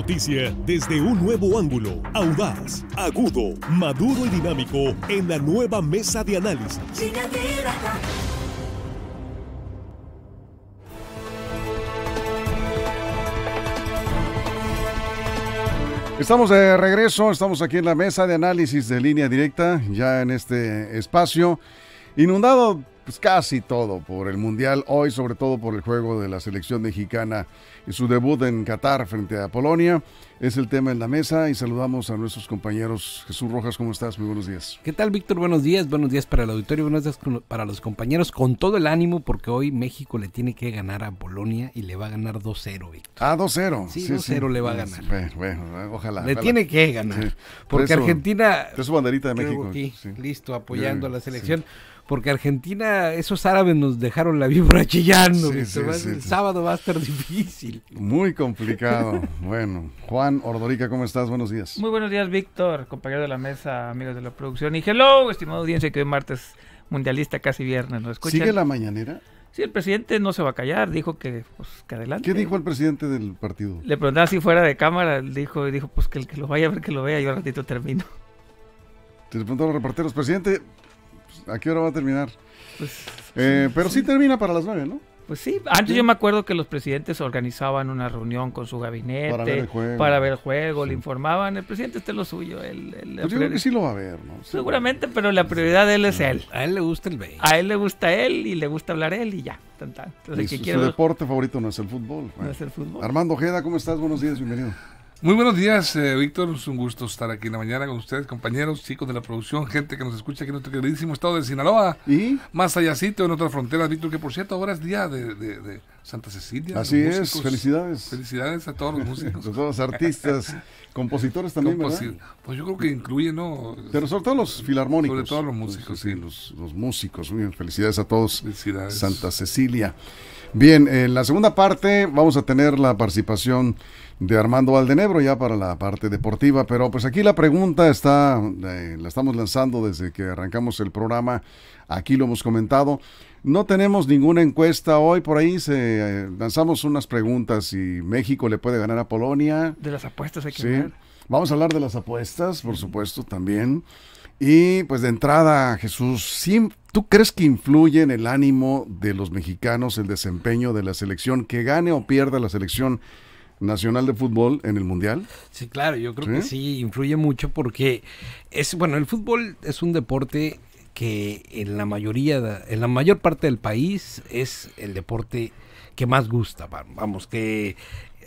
Noticia desde un nuevo ángulo, audaz, agudo, maduro y dinámico en la nueva mesa de análisis. Estamos de regreso, estamos aquí en la mesa de análisis de línea directa, ya en este espacio, inundado pues, casi todo por el Mundial, hoy sobre todo por el juego de la selección mexicana y su debut en Qatar frente a Polonia. Es el tema en la mesa y saludamos a nuestros compañeros. Jesús Rojas, ¿cómo estás? Muy buenos días. ¿Qué tal, Víctor? Buenos días, buenos días para el auditorio, buenos días para los compañeros, con todo el ánimo porque hoy México le tiene que ganar a Polonia y le va a ganar 2-0, Víctor. Ah, 2-0. Sí, sí 2 le va a ganar. Bueno, ojalá. Le tiene que ganar. porque Argentina... Es su banderita de México. listo, apoyando a la selección porque Argentina, esos árabes nos dejaron la víbora chillando. Sí, el sábado va a estar difícil. Muy complicado. bueno, Juan Ordorica, ¿cómo estás? Buenos días. Muy buenos días, Víctor, compañero de la mesa, amigos de la producción. Y hello, estimado audiencia, que hoy martes mundialista, casi viernes. ¿Nos escuchan? ¿Sigue la mañanera? Sí, el presidente no se va a callar, dijo que, pues, que adelante. ¿Qué dijo el presidente del partido? Le preguntaba si fuera de cámara, dijo, dijo pues que el que lo vaya a ver, que lo vea, yo al ratito termino. Te le preguntó a los reporteros, presidente, pues, ¿a qué hora va a terminar? Pues, eh, pero sí. termina para las nueve, ¿no? Pues sí, antes yo me acuerdo que los presidentes organizaban una reunión con su gabinete para ver el juego, le informaban, el presidente este lo suyo. El, el, pues yo creo que sí lo va a ver, ¿no? Seguramente, pero la prioridad de él es él. A él le gusta el béisbol. A él le gusta él y le gusta hablar él y ya. Tan, tan. su, deporte favorito no es el fútbol. No es el fútbol. Armando Ojeda, ¿cómo estás? Buenos días, bienvenido. Muy buenos días, eh, Víctor. Es un gusto estar aquí en la mañana con ustedes, compañeros, chicos de la producción, gente que nos escucha aquí en nuestro queridísimo estado de Sinaloa. Y más allácito en otras fronteras, Víctor, que por cierto ahora es día de Santa Cecilia. Así es, felicidades. Felicidades a todos los músicos. a todos los artistas, compositores también, Pues yo creo que incluye, ¿no? Pero sobre todo los filarmónicos. Sobre todo los músicos, sí. Los, músicos, muy bien, felicidades a todos. Felicidades. Santa Cecilia. Bien, en la segunda parte vamos a tener la participación de Armando Valdenebro ya para la parte deportiva, pero pues aquí la pregunta está, eh, la estamos lanzando desde que arrancamos el programa, aquí lo hemos comentado. No tenemos ninguna encuesta hoy, por ahí se, eh, lanzamos unas preguntas si México le puede ganar a Polonia. De las apuestas hay que sí. Vamos a hablar de las apuestas, por supuesto, también. Y pues de entrada, Jesús, ¿tú crees que influye en el ánimo de los mexicanos el desempeño de la selección, que gane o pierda la selección nacional de fútbol en el mundial? Sí, claro, yo creo que sí, influye mucho porque es, bueno, el fútbol es un deporte que en la mayoría, en la mayor parte del país es el deporte que más gusta. Vamos, que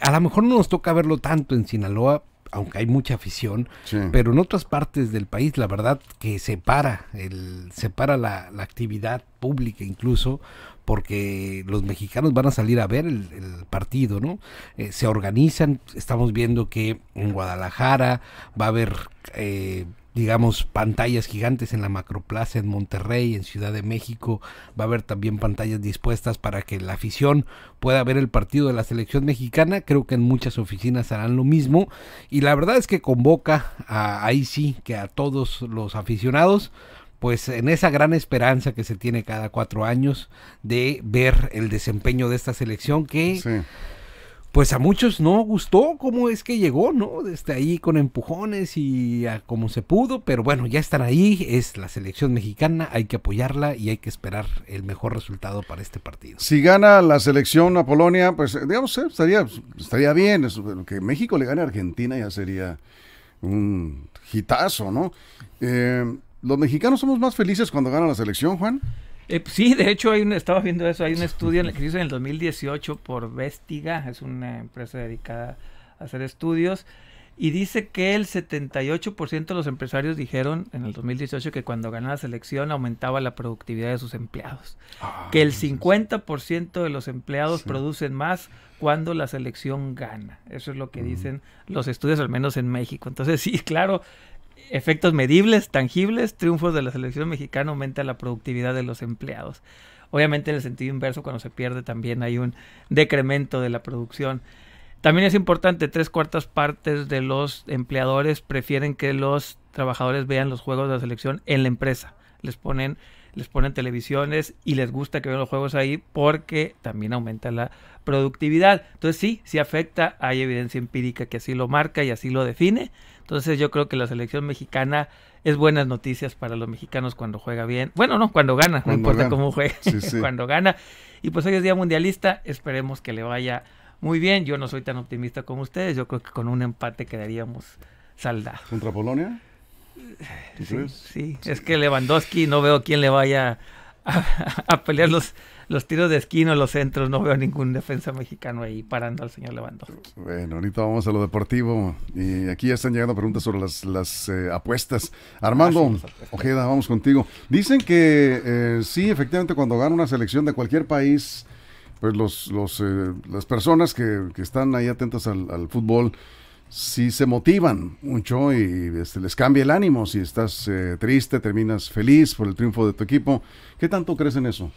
a lo mejor no nos toca verlo tanto en Sinaloa, aunque hay mucha afición, pero en otras partes del país la verdad que separa, el, separa la, actividad pública incluso porque los mexicanos van a salir a ver el, partido, ¿no? Eh, se organizan, estamos viendo que en Guadalajara va a haber eh, digamos, pantallas gigantes en la Macroplaza en Monterrey, en Ciudad de México. Va a haber también pantallas dispuestas para que la afición pueda ver el partido de la selección mexicana. Creo que en muchas oficinas harán lo mismo. Y la verdad es que convoca a, ahí sí que a todos los aficionados pues en esa gran esperanza que se tiene cada cuatro años de ver el desempeño de esta selección que pues a muchos no gustó cómo es que llegó, ¿no? Desde ahí con empujones y a como se pudo, pero bueno, ya están ahí, es la selección mexicana, hay que apoyarla y hay que esperar el mejor resultado para este partido. Si gana la selección a Polonia, pues digamos, eh, estaría, estaría bien, que México le gane a Argentina ya sería un hitazo, ¿no? Eh, Los mexicanos somos más felices cuando gana la selección, Juan. Eh, pues sí, de hecho, hay un, estaba viendo eso, hay un estudio en que se hizo en el 2018 por Vestiga, es una empresa dedicada a hacer estudios, y dice que el 78% de los empresarios dijeron en el 2018 que cuando ganaba la selección aumentaba la productividad de sus empleados, ah, que el 50% de los empleados producen más cuando la selección gana, eso es lo que mm. dicen los estudios, al menos en México. Entonces, sí, claro, Efectos medibles, tangibles, triunfos de la selección mexicana aumenta la productividad de los empleados. Obviamente en el sentido inverso, cuando se pierde también hay un decremento de la producción. También es importante, tres cuartas partes de los empleadores prefieren que los trabajadores vean los juegos de la selección en la empresa. Les ponen, les ponen televisiones y les gusta que vean los juegos ahí porque también aumenta la productividad. Entonces sí, sí afecta, hay evidencia empírica que así lo marca y así lo define. Entonces yo creo que la selección mexicana es buenas noticias para los mexicanos cuando juega bien. Bueno, no, cuando gana, no importa cómo juegue, cuando gana. Y pues hoy es Día Mundialista, esperemos que le vaya muy bien. Yo no soy tan optimista como ustedes, yo creo que con un empate quedaríamos salda ¿Contra Polonia? Eh, sí, sí, es que Lewandowski no veo quién le vaya a, pelear los, los tiros de esquina o los centros. No veo ningún defensa mexicano ahí parando al señor levando Bueno, ahorita vamos a lo deportivo. Y aquí ya están llegando preguntas sobre las, las eh, apuestas. Armando ah, Ojeda, vamos contigo. Dicen que eh, sí, efectivamente, cuando gana una selección de cualquier país, pues los, los eh, las personas que, están ahí atentas al fútbol si se motivan mucho y este, les cambia el ánimo, si estás eh, triste, terminas feliz por el triunfo de tu equipo. ¿Qué tanto crees en eso?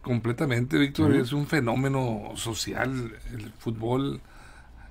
Completamente, Víctor, es un fenómeno social. El fútbol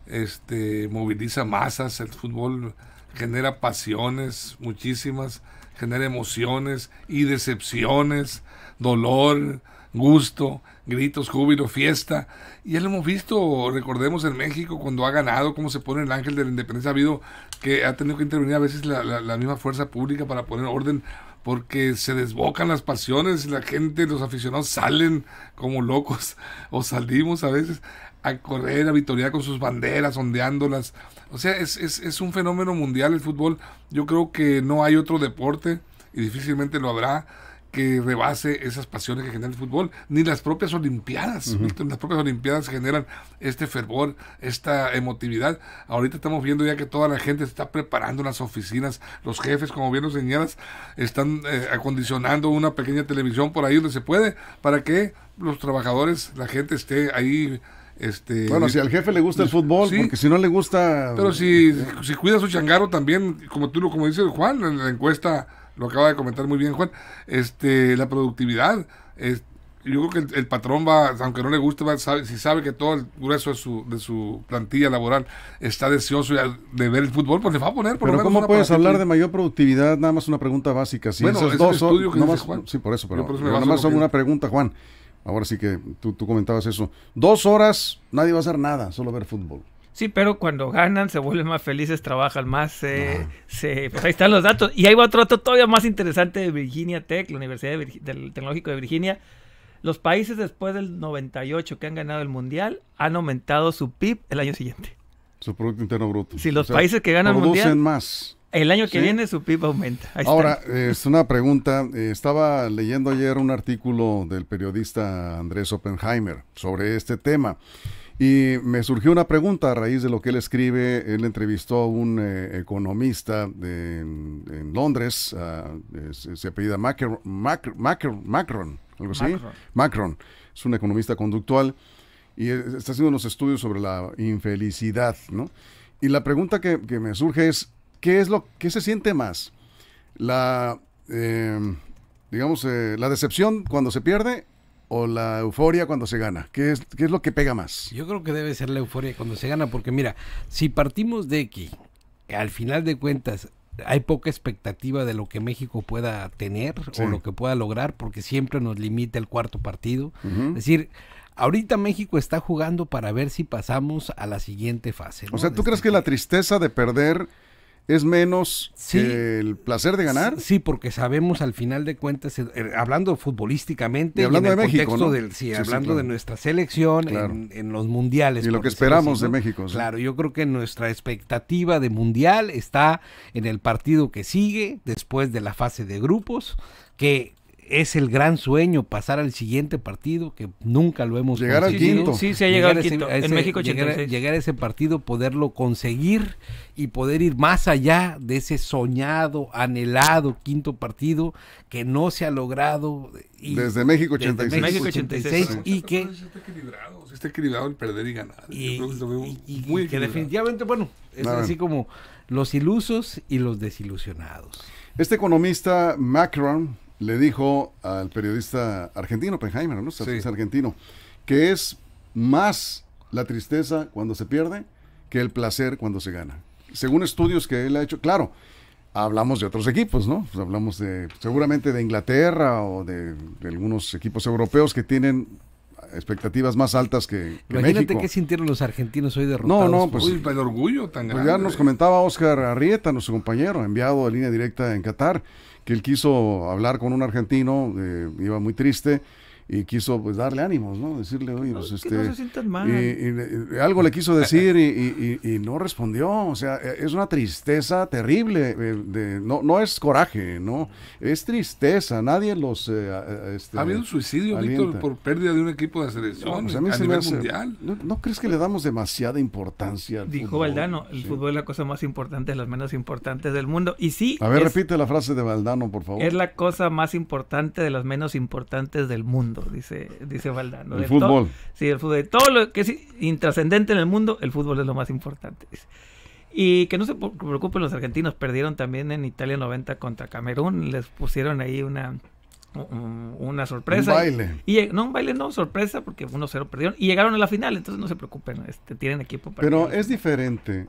este, moviliza masas, el fútbol genera pasiones muchísimas, genera emociones y decepciones, dolor, gusto gritos, júbilo, fiesta. Y ya lo hemos visto, recordemos en México cuando ha ganado, cómo se pone el ángel de la independencia. Ha habido que ha tenido que intervenir a veces la, misma fuerza pública para poner orden porque se desbocan las pasiones, la gente, los aficionados salen como locos o salimos a veces a correr, a vitorear con sus banderas, ondeándolas. O sea, es, es un fenómeno mundial el fútbol. Yo creo que no hay otro deporte y difícilmente lo habrá que rebase esas pasiones que genera el fútbol, ni las propias Olimpiadas. Las propias Olimpiadas generan este fervor, esta emotividad. Ahorita estamos viendo ya que toda la gente está preparando las oficinas, los jefes, como bien lo señalas, están eh, acondicionando una pequeña televisión por ahí donde se puede para que los trabajadores, la gente esté ahí este, bueno, si al jefe le gusta el fútbol, porque si no le gusta... Pero si, eh, si cuida su changaro también, como tú como dice Juan, en la encuesta lo acaba de comentar muy bien Juan, este, la productividad. Es, yo creo que el, patrón va, aunque no le guste, sabe, si sabe que todo el grueso de su, de su plantilla laboral está deseoso de ver el fútbol, pues le va a poner por lo menos ¿Cómo puedes hablar de mayor productividad? Nada más una pregunta básica. Si bueno, es dos horas... no más Juan. Sí, por eso, pero, nada más son una pregunta, Juan. Ahora sí que tú, tú comentabas eso. Dos horas, nadie va a hacer nada, solo ver fútbol. Sí, pero cuando ganan se vuelven más felices, trabajan más. se, pues ahí están los datos. Y ahí va otro dato todavía más interesante de Virginia Tech, la Universidad Tecnológica de Virginia. Los países después del 98 que han ganado el Mundial han aumentado su PIB el año siguiente. Su Producto Interno Bruto. Si los países que ganan el Mundial... Producen más. El año que viene su PIB aumenta. Ahora, es una pregunta. Eh, estaba leyendo ayer un artículo del periodista Andrés Oppenheimer sobre este tema. Y me surgió una pregunta a raíz de lo que él escribe. Él entrevistó a un eh, economista en, Londres, se, apellida Macron, Macron, algo así. Macron. es un economista conductual y e, está haciendo unos estudios sobre la infelicidad, ¿no? Y la pregunta que, que me surge es, ¿qué es lo que se siente más? La, eh, digamos, eh, la decepción cuando se pierde o la euforia cuando se gana? ¿Qué es, ¿Qué es lo que pega más? Yo creo que debe ser la euforia cuando se gana, porque mira, si partimos de que al final de cuentas hay poca expectativa de lo que México pueda tener o lo que pueda lograr, porque siempre nos limita el cuarto partido. Es decir, ahorita México está jugando para ver si pasamos a la siguiente fase. O sea, ¿tú crees que la tristeza de perder es menos el placer de ganar. Sí, porque sabemos al final de cuentas, eh, eh, hablando futbolísticamente, hablando de México, del, sí, hablando de nuestra selección en, los mundiales. Y lo que esperamos de México. Claro, yo creo que nuestra expectativa de mundial está en el partido que sigue después de la fase de grupos, que es el gran sueño pasar al siguiente partido, que nunca lo hemos llegar Al quinto. Sí, se ha llegado al quinto. en México 86. Llegar, a ese partido, poderlo conseguir y poder ir más allá de ese soñado, anhelado quinto partido que no se ha logrado. desde México 86. Desde México 86, y que... Está equilibrado, está equilibrado el perder y ganar. Y, Yo creo que, que definitivamente, bueno, es así como los ilusos y los desilusionados. Este economista, Macron, le dijo al periodista argentino, Penheimer, ¿no? argentino, que es más la tristeza cuando se pierde que el placer cuando se gana. Según estudios que él ha hecho, claro, hablamos de otros equipos, ¿no? Pues hablamos de seguramente de Inglaterra o de, algunos equipos europeos que tienen expectativas más altas que, que Imagínate qué sintieron los argentinos hoy derrotados. No, no, pues el orgullo tan pues grande. ya nos comentaba Oscar Arrieta, nuestro compañero, enviado de línea directa en Qatar, que él quiso hablar con un argentino, eh, iba muy triste, y quiso pues darle ánimos, ¿no? Decirle, oye, pues, este... No se mal. Y, algo le quiso decir y, no respondió. O sea, e, es una tristeza terrible. Eh, no, no es coraje, ¿no? Es tristeza. Nadie los... Eh, este, ha habido un suicidio, Víctor, por pérdida de un equipo de selección no, pues, a, nivel mundial. ¿no, crees que le damos demasiada importancia al Dijo Valdano, el fútbol es la cosa más importante, de las menos importantes del mundo. Y sí... A ver, repite la frase de Valdano, por favor. Es la cosa más importante de las menos importantes del mundo dice, dice Valdano. El fútbol. sí, el fútbol. todo lo que es intrascendente en el mundo, el fútbol es lo más importante. Y que no se preocupen los argentinos, perdieron también en Italia 90 contra Camerún, les pusieron ahí una una sorpresa. Un baile. Y, no, un baile no, sorpresa, porque 1-0 perdieron y llegaron a la final, entonces no se preocupen, este, tienen equipo para... Pero es diferente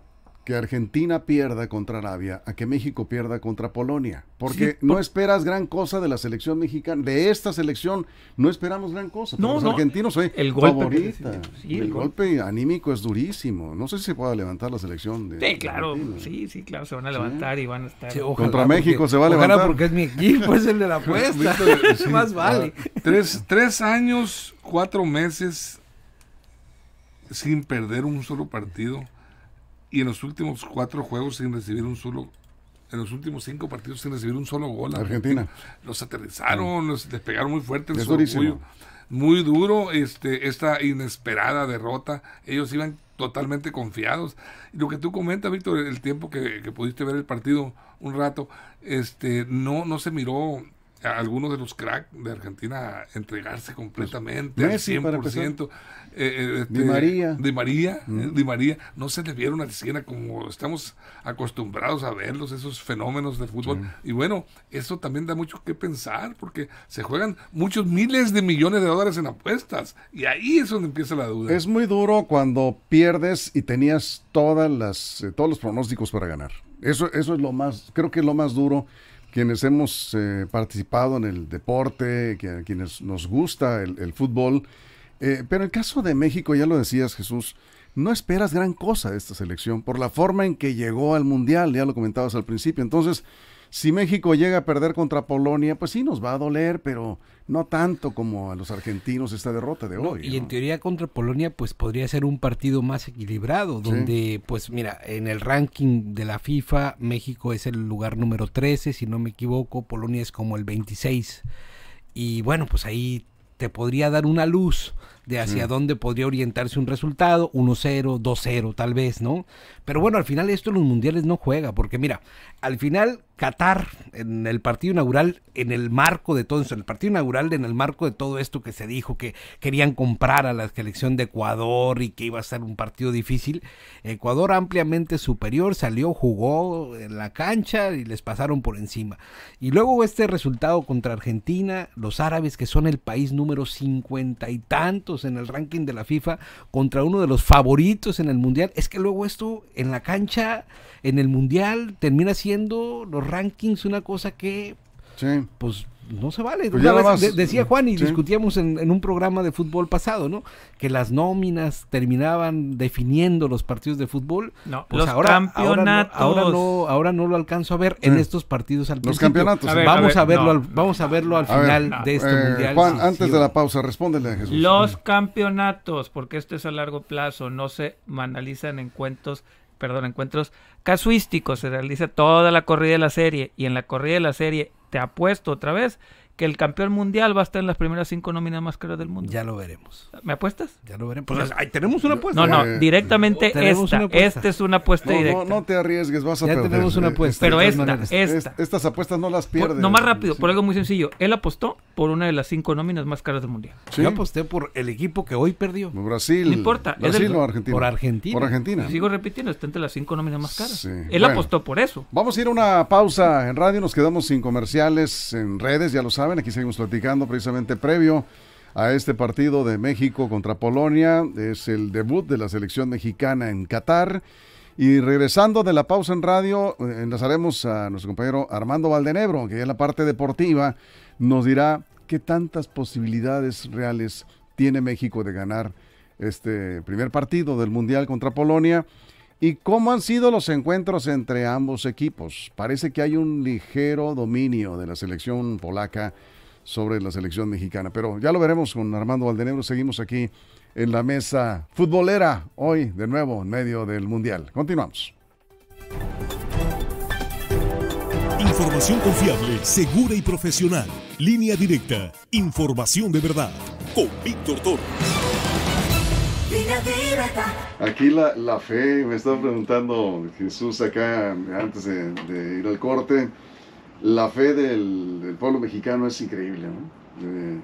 que Argentina pierda contra Arabia a que México pierda contra Polonia. Porque no esperas gran cosa de la selección mexicana. De esta selección no esperamos gran cosa. los argentinos son el golpe, el, golpe, anímico es durísimo. No sé si se pueda levantar la selección. De, sí, claro. Sí, sí, claro. Se van a levantar y van a estar. contra México se va a levantar. porque es mi equipo, es el de la apuesta. Más ah, vale. tres, tres años, cuatro meses sin perder un solo partido y en los últimos cuatro juegos sin recibir un solo en los últimos cinco partidos sin recibir un solo gol. Argentina. Los aterrizaron, los despegaron muy fuerte. es Muy duro este, esta inesperada derrota. Ellos iban totalmente confiados. lo que tú comentas, Víctor, el tiempo que, que, pudiste ver el partido un rato, este, no, no se miró algunos de los cracks de Argentina entregarse completamente pues, al 100%. Eh, eh este, María. de María, eh, mm. María. No se le vieron al Siena como estamos acostumbrados a verlos, esos fenómenos de fútbol. Y bueno, eso también da mucho que pensar porque se juegan muchos miles de millones de dólares en apuestas. Y ahí es donde empieza la duda. Es muy duro cuando pierdes y tenías todas las, eh, todos los pronósticos para ganar. Eso, eso es lo más, creo que es lo más duro quienes hemos eh, participado en el deporte, quienes nos gusta el, fútbol. Eh, pero pero el caso de México, ya lo decías Jesús, no esperas gran cosa de esta selección por la forma en que llegó al Mundial, ya lo comentabas al principio. Entonces, si México llega a perder contra Polonia, pues sí nos va a doler, pero no tanto como a los argentinos esta derrota de hoy. Y en teoría contra Polonia, pues podría ser un partido más equilibrado, donde, pues mira, en el ranking de la FIFA, México es el lugar número 13, si no me equivoco, Polonia es como el 26. Y bueno, pues ahí te podría dar una luz de hacia dónde podría orientarse un resultado, 1-0, 2-0 tal vez, ¿no? Pero bueno, al final esto en los mundiales no juega, porque mira, al final Qatar en el partido inaugural, en el marco de todo esto en el partido inaugural, en el marco de todo esto que se dijo, que querían comprar a la selección de Ecuador y que iba a ser un partido difícil, Ecuador ampliamente superior, salió, jugó en la cancha y les pasaron por encima. Y luego este resultado contra Argentina, los árabes que son el país número cincuenta y tantos, en el ranking de la FIFA contra uno de los favoritos en el Mundial, es que luego esto en la cancha, en el Mundial, termina siendo los rankings una cosa que... Pues no se vale. Pues decía eh, Juan y discutíamos en, un programa de fútbol pasado, ¿no? Que las nóminas terminaban definiendo los partidos de fútbol. No, pues los ahora, campeonatos. Ahora no, ahora no, lo alcanzo a ver en estos partidos al Los campeonatos. vamos, a, verlo al, vamos a verlo al final de este eh, mundial. Juan, antes de la pausa, respóndele a Jesús. Los campeonatos, porque esto es a largo plazo, no se analizan en perdón, encuentros casuísticos, se realiza toda la corrida de la serie y en la corrida de la serie te ha puesto otra vez que el campeón mundial va a estar en las primeras cinco nóminas más caras del mundo. Ya lo veremos. ¿Me apuestas? Ya lo veremos. Pues, tenemos una apuesta. No, no, directamente esta. Esta es una apuesta directa. No, no, te arriesgues, vas a ya tenemos una apuesta. Pero esta, esta, Estas apuestas no las pierdes. no más rápido, por algo muy sencillo. Él apostó por una de las cinco nóminas más caras del mundial. Sí. Yo aposté por el equipo que hoy perdió. Brasil. No importa. Brasil o Argentina. Por Argentina. Por Argentina. sigo repitiendo, está entre las cinco nóminas más caras. Él apostó por eso. Vamos a ir a una pausa en radio, nos quedamos sin comerciales en redes, ya lo saben aquí seguimos platicando precisamente previo a este partido de México contra Polonia. Es el debut de la selección mexicana en Qatar. Y regresando de la pausa en radio, eh, enlazaremos a nuestro compañero Armando Valdenebro, que ya en la parte deportiva nos dirá qué tantas posibilidades reales tiene México de ganar este primer partido del Mundial contra Polonia ¿Y cómo han sido los encuentros entre ambos equipos? Parece que hay un ligero dominio de la selección polaca sobre la selección mexicana, pero ya lo veremos con Armando Valdenegro. Seguimos aquí en la mesa futbolera hoy de nuevo en medio del Mundial. Continuamos. Información confiable, segura y profesional. Línea directa. Información de verdad. Con Víctor Torres Aquí la, fe, me estaba preguntando Jesús acá antes de, ir al corte, la fe del, pueblo mexicano es increíble, eh,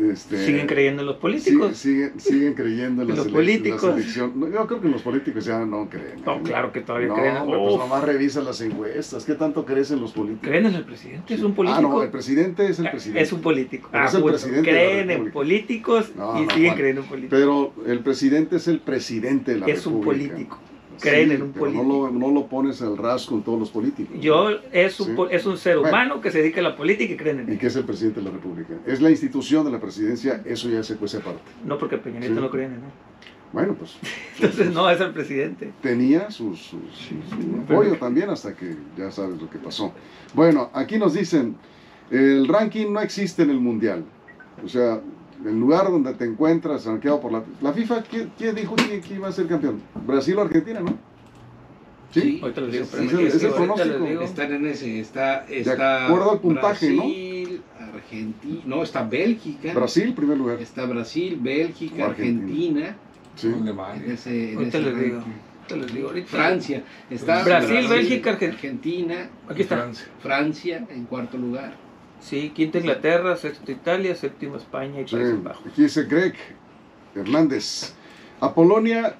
este, siguen creyendo en los políticos. Sí, siguen, siguen creyendo en, los políticos. yo creo que los políticos ya no creen. No, ¿eh? claro que todavía creen. Hombre, pues nomás revisan las encuestas. ¿Qué tanto en los políticos? Creen en el presidente, es un político. Ah, no, el presidente es el ah, presidente. Es un político. Ah, es el ah, presidente creen en políticos y siguen creyendo en políticos. Pero el presidente es el presidente de la República. Es un político creen en un político. No lo, pones al rasgo en todos los políticos. Yo es un, es un ser humano que se dedica a la política y creen en él. Y que es el presidente de la República. Es la institución de la presidencia, eso ya se puede aparte. No, porque Peña Nieto no creen en él. Bueno, pues. Entonces no es el presidente. Tenía sus, su apoyo también hasta que ya sabes lo que pasó. Bueno, aquí nos dicen, el ranking no existe en el Mundial. O sea, el lugar donde te encuentras arqueado por la, la FIFA, ¿quién, quién dijo quién, quién, iba a ser campeón? Brasil o Argentina, ¿no? Sí, sí ahorita les digo, Están en ese, está, está de acuerdo al puntaje, Brasil, ¿no? Argentina, no, está Bélgica. Brasil, primer lugar. Está Brasil, Bélgica, Argentina. Sí. ¿Dónde va? En ese, ahorita les digo. Te les digo ahorita. Francia. Está Brasil, Bélgica, Argentina. Aquí está. Francia en cuarto lugar. Sí, quinta Inglaterra, sexto Italia, séptimo España y Aquí dice Greg Hernández. A Polonia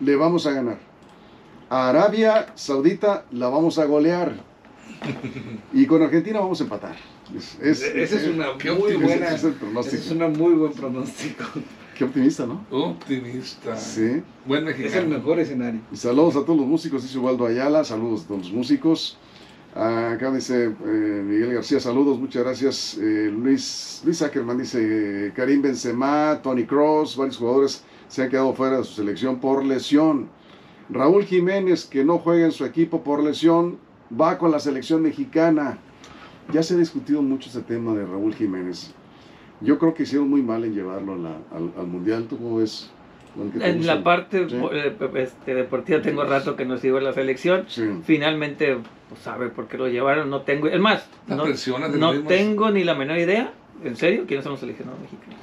le vamos a ganar. A Arabia Saudita la vamos a golear. Y con Argentina vamos a empatar. Es, es, Ese es, una muy buen pronóstico. Qué optimista, ¿no? Optimista. Sí. Buen mexicano. Es el mejor escenario. saludos a todos los músicos, dice Waldo Ayala. Saludos a todos los músicos. Ah, acá dice eh, Miguel García, saludos, muchas gracias. Eh, Luis, Ackerman dice, Karim Benzema, Tony Cross, varios jugadores se han quedado fuera de su selección por lesión. Raúl Jiménez, que no juega en su equipo por lesión, va con la selección mexicana. Ya se ha discutido mucho este tema de Raúl Jiménez. Yo creo que hicieron muy mal en llevarlo al, Mundial. ¿Tú cómo ves? En la parte eh, este, deportiva tengo rato que no sigo la selección. Finalmente, pues, sabe por qué lo llevaron, no tengo. Es más, no, tengo ni la menor idea, en serio, quiénes son los seleccionados mexicanos.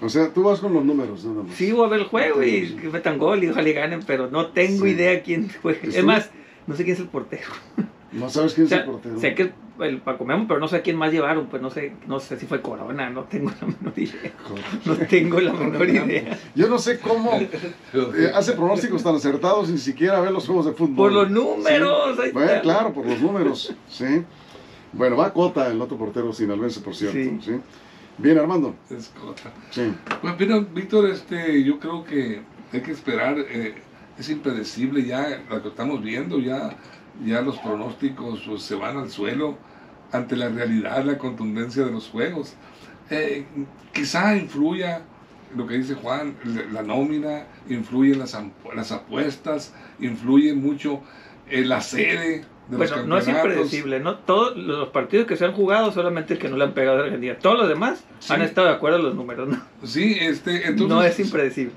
O sea, tú vas con los números, nada Sí, voy a ver el juego y que metan gol y ojalá ganen, pero no tengo idea quién juega. Es más, no sé quién es el portero. No sabes quién es el portero. Sé que el Paco Memo, pero no sé a quién más llevaron, pues no sé, no sé si fue Corona, no tengo la menor idea. No tengo la menor idea. Yo no sé cómo eh, hace pronósticos tan acertados sin siquiera ver los juegos de fútbol. Por los números. Bueno, claro, por los números, sí. Bueno, va Cota, el otro portero sin sinaloense, por cierto, sí. Bien, Armando. Es Cota. Sí. pues Víctor, este, yo creo que hay que esperar, eh, es impredecible ya lo que estamos viendo, ya ya los pronósticos pues, se van al suelo ante la realidad, la contundencia de los juegos. Eh, quizá influya lo que dice Juan, la nómina, influye las, las apuestas, influye mucho en la sede de bueno, no es impredecible, ¿no? Todos los partidos que se han jugado, solamente el que no le han pegado a Argentina. Todos los demás han estado de acuerdo en los números, ¿no? Sí, este, No es impredecible.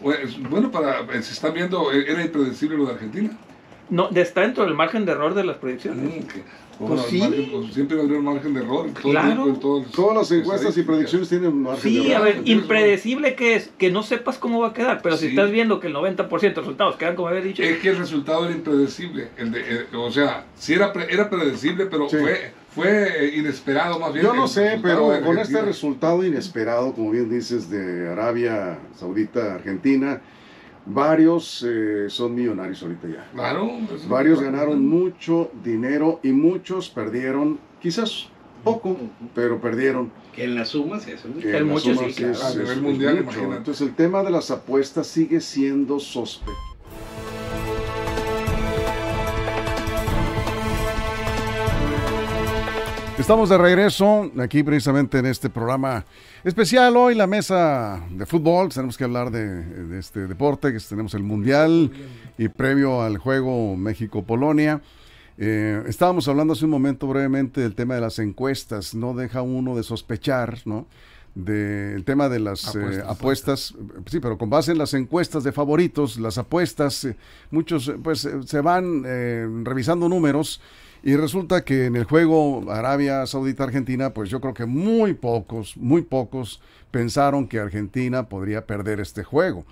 Pues, bueno, para, eh, se están viendo, eh, era impredecible lo de Argentina no, está dentro del margen de error de las predicciones. Pues pues, siempre va a haber un margen de error. claro. Todas las encuestas y predicciones tienen un margen de error. Sí, a ver, impredecible que es, que no sepas cómo va a quedar, pero si estás viendo que el 90% de resultados quedan como había dicho. Es que el resultado era impredecible. Eh, o sea, sí era, era predecible, pero fue, fue eh, inesperado más bien. Yo no sé, pero con este resultado inesperado, como bien dices, de Arabia Saudita, Argentina Varios eh, son millonarios ahorita ya. Varios ganaron mucho dinero y muchos perdieron, quizás poco, pero perdieron. Que en las sumas que mucho, sí, mundial, Entonces el tema de las apuestas sigue siendo sospechoso. Estamos de regreso aquí precisamente en este programa especial. Hoy la mesa de fútbol. Tenemos que hablar de, este deporte, que tenemos el Mundial y previo al juego México-Polonia. Eh, estábamos hablando hace un momento brevemente del tema de las encuestas. No deja uno de sospechar, ¿no? del tema de las eh, apuestas, sí, pero con base en las encuestas de favoritos, las apuestas, eh, muchos eh, pues se van revisando números y resulta que en el juego Arabia Saudita Argentina, pues yo creo que muy pocos, muy pocos pensaron que Argentina podría perder este juego.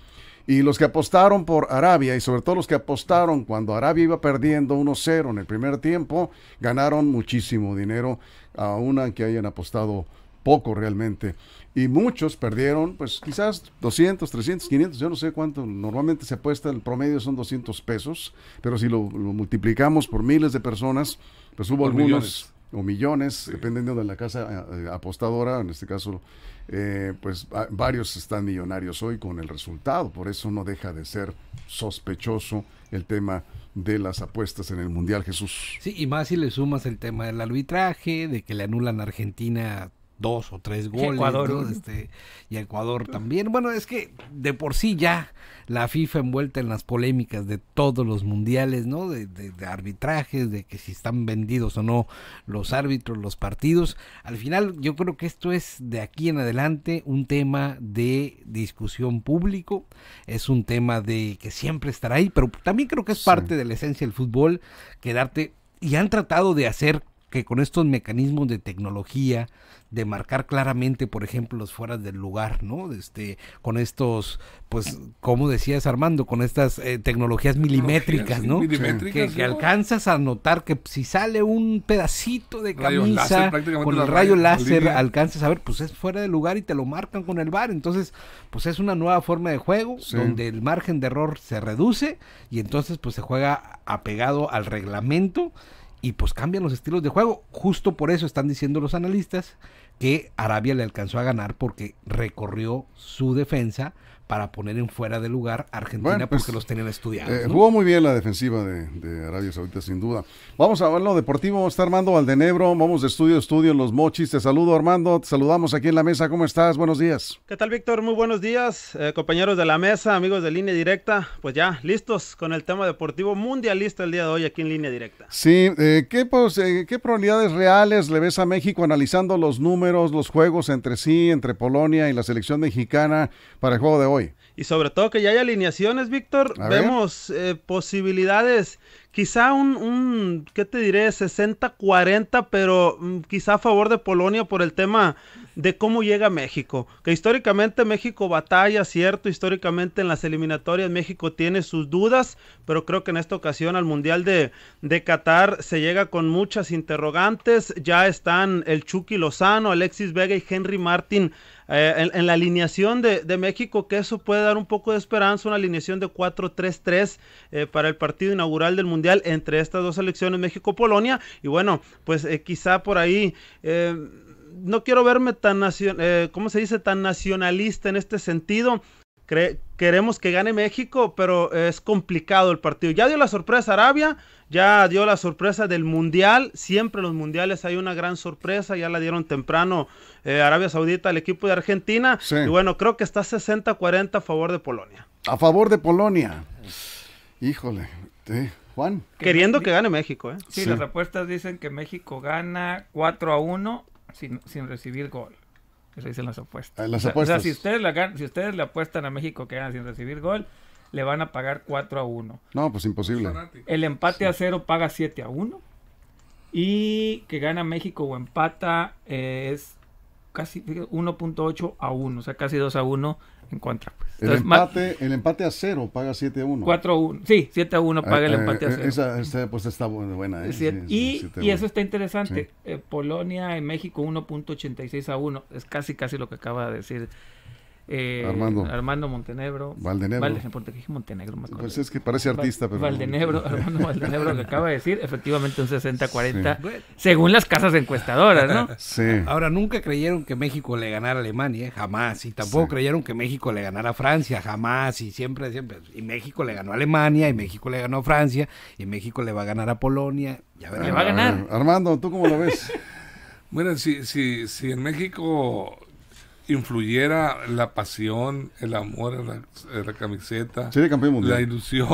Y los que apostaron por Arabia, y sobre todo los que apostaron cuando Arabia iba perdiendo 1-0 en el primer tiempo, ganaron muchísimo dinero, a una que hayan apostado poco realmente. Y muchos perdieron, pues quizás 200, 300, 500, yo no sé cuánto. Normalmente se apuesta, el promedio son 200 pesos, pero si lo, multiplicamos por miles de personas, pues hubo algunos... Millones o millones, dependiendo de la casa eh, eh, apostadora, en este caso, eh, pues varios están millonarios hoy con el resultado, por eso no deja de ser sospechoso el tema de las apuestas en el Mundial, Jesús. Sí, y más si le sumas el tema del arbitraje, de que le anulan a Argentina dos o tres goles. Ecuador, este, y Ecuador también. Bueno, es que de por sí ya la FIFA envuelta en las polémicas de todos los mundiales, ¿no? De, arbitrajes, de que si están vendidos o no los árbitros, los partidos. Al final yo creo que esto es de aquí en adelante un tema de discusión público, es un tema de que siempre estará ahí, pero también creo que es parte de la esencia del fútbol, quedarte... Y han tratado de hacer que con estos mecanismos de tecnología, de marcar claramente, por ejemplo, los fuera del lugar, ¿no? Este, con estos, pues, como decías Armando, con estas eh, tecnologías milimétricas, ¿no? Milimétricas, que, alcanzas a notar que si sale un pedacito de camisa con el rayo láser, alcanzas a ver, pues es fuera del lugar y te lo marcan con el bar. Entonces, pues es una nueva forma de juego donde el margen de error se reduce y entonces, pues se juega apegado al reglamento y pues cambian los estilos de juego. Justo por eso están diciendo los analistas que Arabia le alcanzó a ganar porque recorrió su defensa para poner en fuera de lugar Argentina pues, porque los tenían estudiados. Eh, jugó muy bien la defensiva de, de, Arabia Saudita, sin duda. Vamos a ver lo deportivo, está Armando Valdenebro, vamos de estudio a estudio en Los Mochis. Te saludo Armando, te saludamos aquí en la mesa, ¿cómo estás? Buenos días. ¿Qué tal Víctor? Muy buenos días, eh, compañeros de la mesa, amigos de Línea Directa. Pues ya, listos con el tema deportivo mundialista el día de hoy aquí en Línea Directa. Sí, eh, ¿qué, eh, ¿qué probabilidades reales le ves a México analizando los números, los juegos entre sí, entre Polonia y la selección mexicana para el juego de hoy? y sobre todo que ya hay alineaciones, Víctor. Vemos eh, posibilidades, quizá un, ¿qué te diré? 60-40, pero mm, quizá a favor de Polonia por el tema de cómo llega México. Que históricamente México batalla, cierto, históricamente en las eliminatorias México tiene sus dudas, pero creo que en esta ocasión al Mundial de, de Qatar se llega con muchas interrogantes. Ya están el Chucky Lozano, Alexis Vega y Henry Martin eh, en, la alineación de, México, que eso puede dar un poco de esperanza, una alineación de 4-3-3 eh, para el partido inaugural del Mundial entre estas dos elecciones, México-Polonia. Y bueno, pues eh, quizá por ahí no quiero verme tan, eh, ¿cómo se dice? tan nacionalista en este sentido, queremos que gane México, pero es complicado el partido. Ya dio la sorpresa Arabia, ya dio la sorpresa del Mundial. Siempre en los Mundiales hay una gran sorpresa, ya la dieron temprano eh, Arabia Saudita al equipo de Argentina. Y bueno, creo que está 60-40 a favor de Polonia. A favor de Polonia. Híjole, Juan. Queriendo que gane México, ¿eh? Sí, las apuestas dicen que México gana 4 a 1 sin, sin recibir gol. Eso dicen las apuestas. Ah, o, sea, si ustedes, si ustedes le apuestan a México que ganan sin recibir gol, le van a pagar 4 a 1. No, pues imposible. El empate a 0 paga 7 a 1. Y que gana México o empata eh, es casi 1.8 a 1, o sea, casi 2 a 1 en contra. Pues. el, empate, el empate a cero paga 7-1. 4-1. Sí, 7-1 paga el ah, eh, empate a eh, cero. Esa, esa, pues está buena. Eh, y, y eso está interesante. Polonia y México 1.86 a 1. Es casi, casi lo que acaba de decir eh, Armando. Montenegro. Valdenebro Valdenebro pues es que parece artista, pero. Armando acaba de decir, efectivamente un 60-40, según las casas encuestadoras, ¿no? Sí. Ahora, nunca creyeron que México le ganara a Alemania, ¿eh? jamás. Y tampoco creyeron que México le ganara a Francia, jamás. Y siempre, siempre. Y México le ganó a Alemania, y México le ganó a Francia, y México le va a ganar a Polonia. Ya va a ganar. Armando, ¿tú cómo lo ves? Mira, si, si, si en México influyera la pasión, el amor la, eh, camiseta, la ilusión,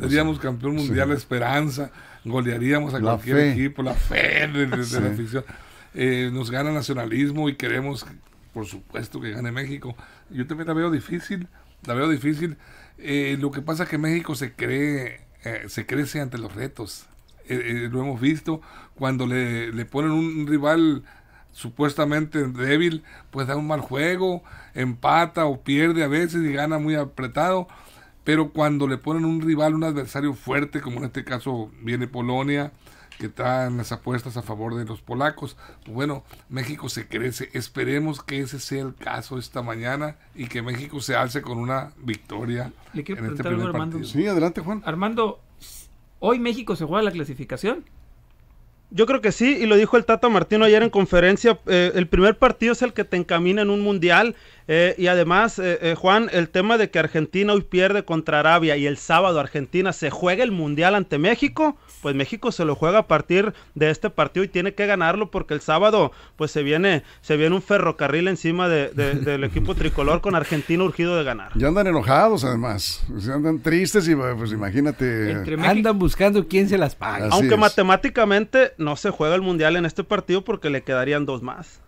seríamos campeón mundial, la esperanza, golearíamos a cualquier equipo, la fe de, la ficción. Eh, nos gana el nacionalismo y queremos, por supuesto, que gane México. Yo también la veo difícil, la veo difícil. Eh, lo que pasa es que México se cree, se crece ante los retos. lo hemos visto cuando le, le ponen un rival supuestamente débil, pues da un mal juego, empata o pierde a veces y gana muy apretado. Pero cuando le ponen un rival, un adversario fuerte, como en este caso viene Polonia, que traen las apuestas a favor de los polacos. Pues bueno, México se crece. Esperemos que ese sea el caso esta mañana y que México se alce con una victoria. Este sí, adelante, Juan. Armando, ¿hoy México se juega la clasificación? Yo creo que sí, y lo dijo el Tata Martino ayer en conferencia, eh, el primer partido es el que te encamina en un mundial, eh, y además, eh, Juan, el tema de que Argentina hoy pierde contra Arabia y el sábado Argentina se juega el mundial ante México, pues México se lo juega a partir de este partido y tiene que ganarlo porque el sábado pues se viene, se viene un ferrocarril encima del equipo tricolor con Argentina urgido de ganar. Ya andan enojados además, se andan tristes y pues imagínate. Andan buscando quién se las paga. Aunque matemáticamente no se juega el Mundial en este partido porque le quedarían dos más.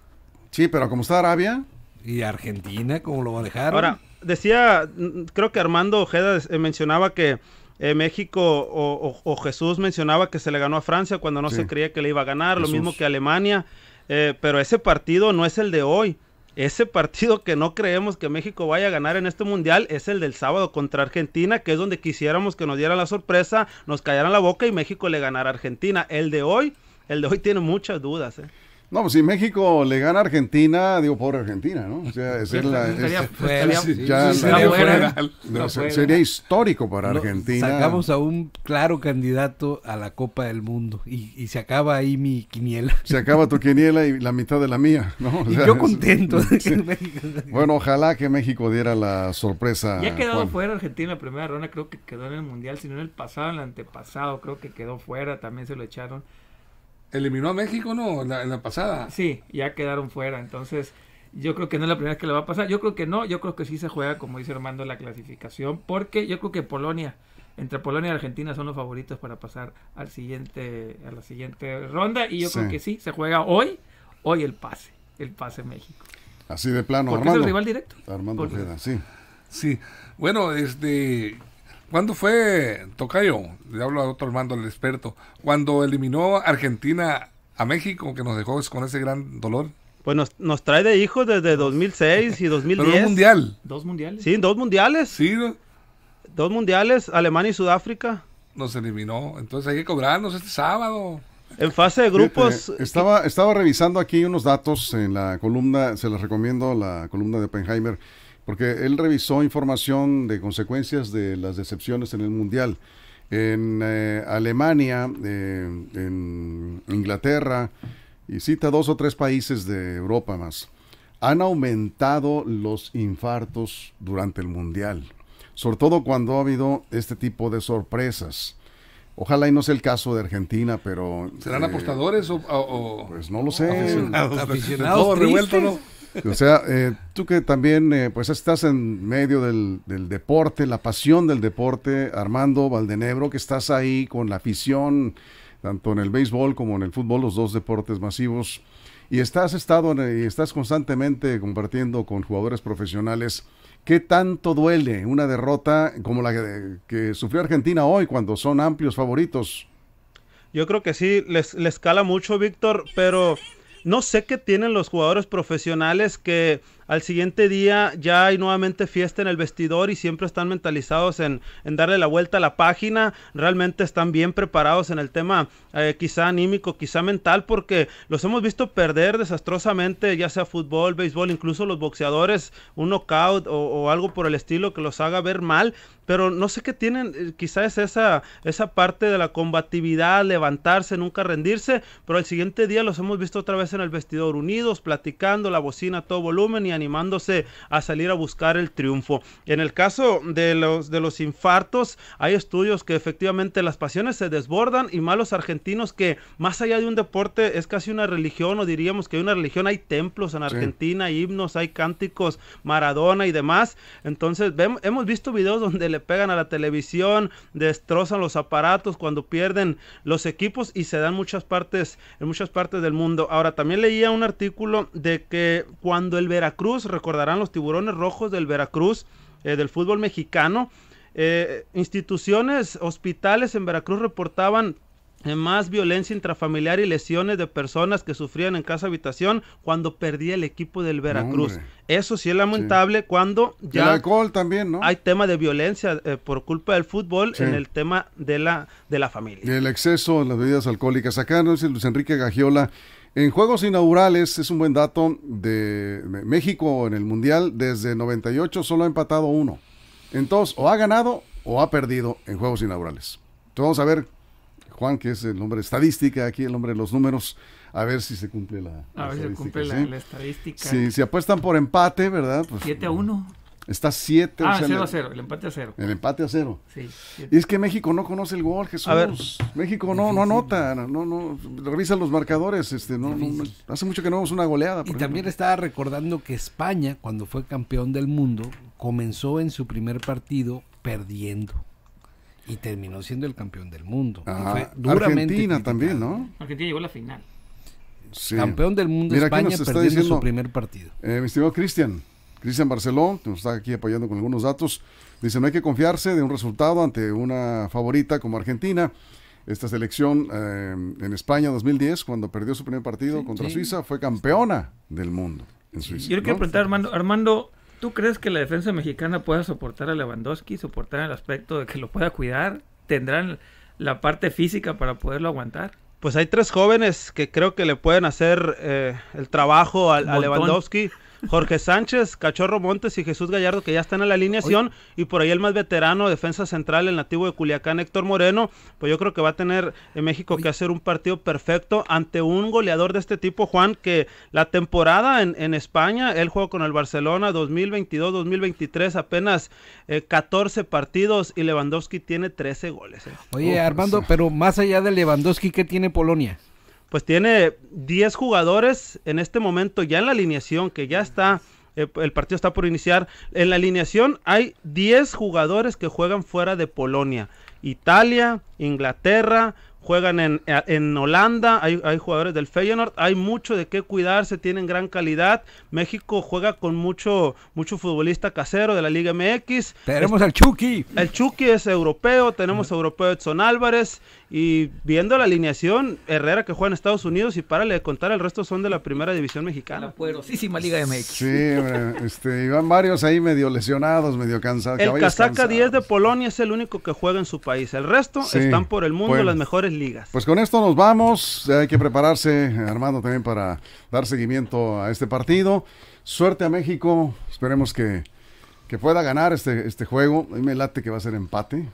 Sí, pero como está Arabia. Y Argentina, ¿cómo lo va a dejar? Ahora, decía, mm, creo que Armando Ojeda eh, mencionaba que eh, México o, Jesús mencionaba que se le ganó a Francia cuando no se creía que le iba a ganar, lo mismo que Alemania, eh, pero ese partido no es el de hoy. Ese partido que no creemos que México vaya a ganar en este mundial es el del sábado contra Argentina, que es donde quisiéramos que nos diera la sorpresa, nos callaran la boca y México le ganara a Argentina. El de hoy, el de hoy tiene muchas dudas. ¿eh? No, pues si México le gana a Argentina, digo, pobre Argentina, ¿no? O sea, sería histórico para Argentina. Sacamos a un claro candidato a la Copa del Mundo y, se acaba ahí mi quiniela. Se acaba tu quiniela y la mitad de la mía, ¿no? yo contento. México. Bueno, ojalá que México diera la sorpresa. Ya quedó fuera Argentina en la primera ronda, creo que quedó en el Mundial, sino en el pasado, en el antepasado, creo que quedó fuera, también se lo echaron eliminó a México, ¿no? En la, pasada. Sí, ya quedaron fuera. Entonces, yo creo que no es la primera vez que le va a pasar. Yo creo que no, yo creo que sí se juega, como dice Armando, la clasificación, porque yo creo que Polonia, entre Polonia y Argentina son los favoritos para pasar al siguiente, a la siguiente ronda. Y yo creo que sí, se juega hoy, hoy el pase, el pase México. Así de plano, Armando. Es el rival directo. Armando sí. Sí, bueno, este, ¿Cuándo fue, Tocayo? Le hablo al otro Armando, el experto. Cuando eliminó Argentina a México, que nos dejó con ese gran dolor. Pues nos, trae de hijos desde 2006 y 2010. Pero un mundial. ¿Dos mundiales? Sí, dos mundiales. Sí. Dos mundiales, Alemania y Sudáfrica. Nos eliminó. Entonces hay que cobrarnos este sábado. En fase de grupos. estaba, estaba revisando aquí unos datos en la columna, se les recomiendo la columna de Oppenheimer porque él revisó información de consecuencias de las decepciones en el Mundial. En eh, Alemania, eh, en Inglaterra, y cita dos o tres países de Europa más, han aumentado los infartos durante el Mundial, sobre todo cuando ha habido este tipo de sorpresas. Ojalá y no sea el caso de Argentina, pero... ¿Serán eh, apostadores o, Pues no lo sé. todo revuelto, ¿no? O sea, eh, tú que también eh, pues estás en medio del, deporte, la pasión del deporte, Armando Valdenebro, que estás ahí con la afición, tanto en el béisbol como en el fútbol, los dos deportes masivos, y estás estado y estás constantemente compartiendo con jugadores profesionales. ¿Qué tanto duele una derrota como la que, sufrió Argentina hoy cuando son amplios favoritos? Yo creo que sí, les, les cala mucho, Víctor, pero no sé qué tienen los jugadores profesionales que al siguiente día ya hay nuevamente fiesta en el vestidor y siempre están mentalizados en, darle la vuelta a la página. Realmente están bien preparados en el tema eh, quizá anímico, quizá mental, porque los hemos visto perder desastrosamente, ya sea fútbol, béisbol, incluso los boxeadores, un knockout o, algo por el estilo que los haga ver mal. Pero no sé qué tienen, eh, quizás es esa, esa parte de la combatividad, levantarse, nunca rendirse, pero al siguiente día los hemos visto otra vez en el vestidor unidos, platicando, la bocina a todo volumen y animándose a salir a buscar el triunfo. En el caso de los, de los infartos, hay estudios que efectivamente las pasiones se desbordan y malos argentinos que más allá de un deporte es casi una religión o diríamos que hay una religión, hay templos en Argentina, himnos, hay cánticos, Maradona y demás. Entonces hemos visto videos donde le pegan a la televisión, destrozan los aparatos cuando pierden los equipos y se dan muchas partes, en muchas partes del mundo. Ahora también leía un artículo de que cuando el Veracruz recordarán los tiburones rojos del Veracruz, eh, del fútbol mexicano. Eh, instituciones, hospitales en Veracruz reportaban eh, más violencia intrafamiliar y lesiones de personas que sufrían en casa habitación cuando perdía el equipo del Veracruz. Eso sí es lamentable cuando ya el alcohol también, ¿no? Hay tema de violencia por culpa del fútbol en el tema de la de la familia. El exceso de las bebidas alcohólicas. Acá no es Luis Enrique Gagiola en juegos inaugurales, es un buen dato, de México en el Mundial desde 98 solo ha empatado uno. Entonces, o ha ganado o ha perdido en juegos inaugurales. Entonces, vamos a ver, Juan, que es el hombre de estadística, aquí el hombre de los números, a ver si se cumple la, a ver si cumple la, estadística. Si, apuestan por empate, ¿verdad? Pues, 7 a 1. Está 7 Ah, 0 a 0, el empate a 0. El empate a 0. Sí. Y es que México no conoce el gol, Jesús. México no, no anota, no, no, revisa los marcadores, este, no, hace mucho que no vemos una goleada. y también estaba recordando que España, cuando fue campeón del mundo, comenzó en su primer partido perdiendo. Y terminó siendo el campeón del mundo. Ah, fue Argentina también, ¿no? Argentina llegó a la final. Campeón del mundo España perdiendo su primer partido. Eh, mi estimado Cristian, Cristian Barceló, que nos está aquí apoyando con algunos datos, dice, no hay que confiarse de un resultado ante una favorita como Argentina. Esta selección eh, en España 2010, cuando perdió su primer partido contra Suiza, fue campeona del mundo en Suiza. Yo quiero preguntar, Armando, Armando, ¿tú crees que la defensa mexicana pueda soportar a Lewandowski, soportar el aspecto de que lo pueda cuidar? ¿Tendrán la parte física para poderlo aguantar? Pues hay tres jóvenes que creo que le pueden hacer eh, el trabajo a Lewandowski. Jorge Sánchez, Cachorro Montes y Jesús Gallardo, que ya están en la alineación, y por ahí el más veterano, defensa central, el nativo de Culiacán, Héctor Moreno, pues yo creo que va a tener en México que hacer un partido perfecto ante un goleador de este tipo, Juan, que la temporada en, España, él jugó con el Barcelona 2022-2023, apenas 14 eh, partidos, y Lewandowski tiene 13 goles. Eh. Oye, Armando, pero más allá de Lewandowski, ¿qué tiene Polonia? pues tiene 10 jugadores en este momento ya en la alineación, que ya está, eh, el partido está por iniciar. En la alineación hay 10 jugadores que juegan fuera de Polonia. Italia, Inglaterra, juegan eh, en, Holanda, hay, hay, jugadores del Feyenoord, hay mucho de qué cuidarse, tienen gran calidad. México juega con mucho, mucho futbolista casero de la Liga MX. Tenemos al Chucky. El Chucky es europeo, tenemos europeo Edson Álvarez y viendo la alineación, Herrera que juega en Estados Unidos y para le contar, el resto son de la primera división mexicana. La poderosísima Liga México. Sí, este, iban varios ahí medio lesionados, medio cansados. El casaca 10 de Polonia es el único que juega en su país. El resto están por el mundo en las mejores ligas. Pues con esto nos vamos. Hay que prepararse, Armando, también para dar seguimiento a este partido. Suerte a México. Esperemos que, que pueda ganar este, este juego. A me late que va a ser empate.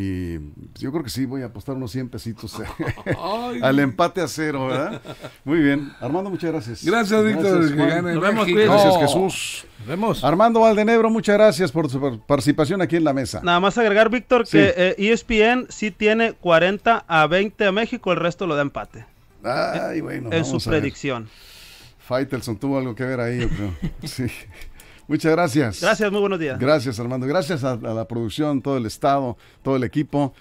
Y pues, yo creo que sí, voy a apostar unos 100 pesitos eh, al empate a cero, ¿verdad? Muy bien. Armando, muchas gracias. Gracias, Víctor. Nos vemos, Gracias, Jesús. vemos. Armando Valdenebro, muchas gracias por su participación aquí en la mesa. Nada más agregar, Víctor, que ESPN eh, e sí tiene 40 a 20 a México, el resto lo da empate. Ay, bueno. En su predicción. Faitelson tuvo algo que ver ahí, yo creo. Sí. Muchas gracias. Gracias, muy buenos días. Gracias, Armando. Gracias a, la producción, todo el Estado, todo el equipo.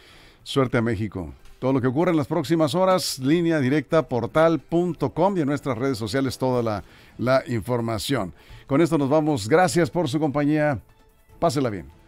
Suerte a México. Todo lo que ocurre en las próximas horas, línea directa portal.com y en nuestras redes sociales toda la, la información. Con esto nos vamos. Gracias por su compañía. Pásela bien.